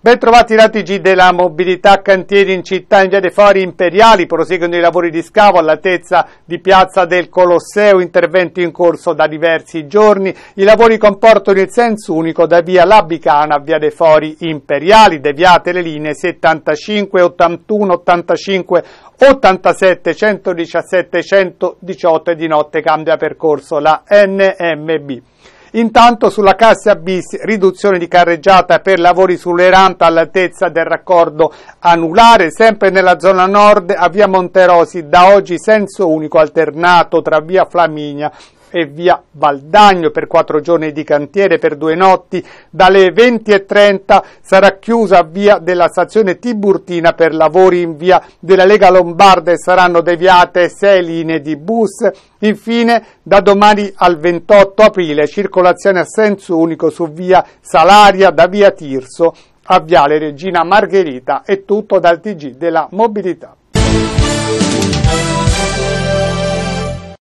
Bentrovati dati G della mobilità cantieri in città in via dei Fori Imperiali, proseguono i lavori di scavo all'altezza di piazza del Colosseo, intervento in corso da diversi giorni. I lavori comportano il senso unico da via Labicana a via dei Fori Imperiali, deviate le linee 75, 81, 85, 87, 117, 118 e di notte cambia percorso la NMB. Intanto sulla cassa bis riduzione di carreggiata per lavori sulle rampe all'altezza del raccordo anulare, sempre nella zona nord a via Monterosi, da oggi senso unico alternato tra via Flaminia e via Valdagno per quattro giorni di cantiere per due notti. Dalle 20.30 sarà chiusa via della stazione Tiburtina per lavori in via della Lega Lombarda e saranno deviate sei linee di bus. Infine, da domani al 28 aprile, circolazione a senso unico su via Salaria da via Tirso a Viale Regina Margherita e tutto dal TG della mobilità.